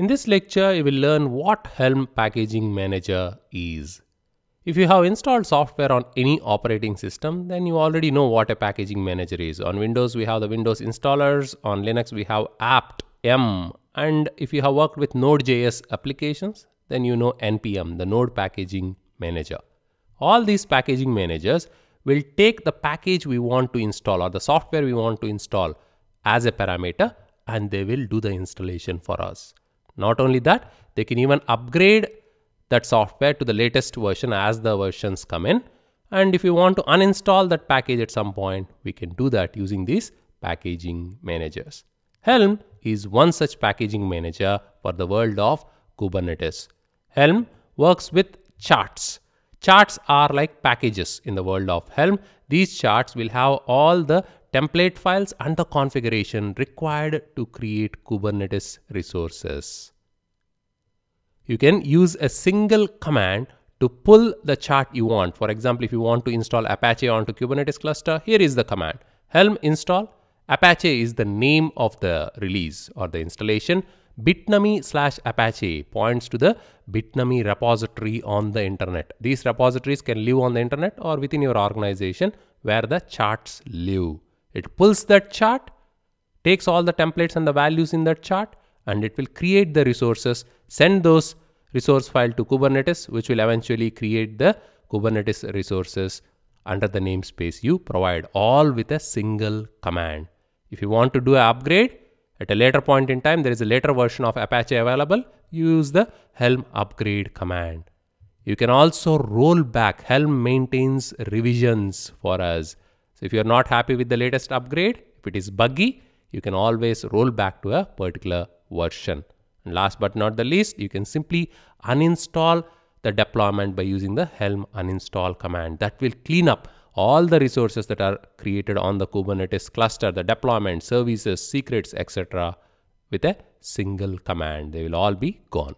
In this lecture, you will learn what Helm Packaging Manager is. If you have installed software on any operating system, then you already know what a packaging manager is. On Windows, we have the Windows installers. On Linux, we have apt, m. And if you have worked with Node.js applications, then you know NPM, the Node Packaging Manager. All these packaging managers will take the package we want to install or the software we want to install as a parameter and they will do the installation for us. Not only that, they can even upgrade that software to the latest version as the versions come in. And if you want to uninstall that package at some point, we can do that using these packaging managers. Helm is one such packaging manager for the world of Kubernetes. Helm works with charts. Charts are like packages in the world of Helm. These charts will have all the template files and the configuration required to create Kubernetes resources. You can use a single command to pull the chart you want. For example, if you want to install Apache onto Kubernetes cluster, here is the command. Helm install Apache is the name of the release or the installation. Bitnami slash Apache points to the Bitnami repository on the internet. These repositories can live on the internet or within your organization where the charts live. It pulls that chart, takes all the templates and the values in that chart, and it will create the resources, send those resource file to Kubernetes, which will eventually create the Kubernetes resources under the namespace you provide, all with a single command. If you want to do an upgrade, at a later point in time, there is a later version of Apache available, use the Helm upgrade command. You can also roll back. Helm maintains revisions for us. So if you're not happy with the latest upgrade, if it is buggy, you can always roll back to a particular version. And last but not the least, you can simply uninstall the deployment by using the helm uninstall command. That will clean up all the resources that are created on the Kubernetes cluster, the deployment, services, secrets, etc. with a single command. They will all be gone.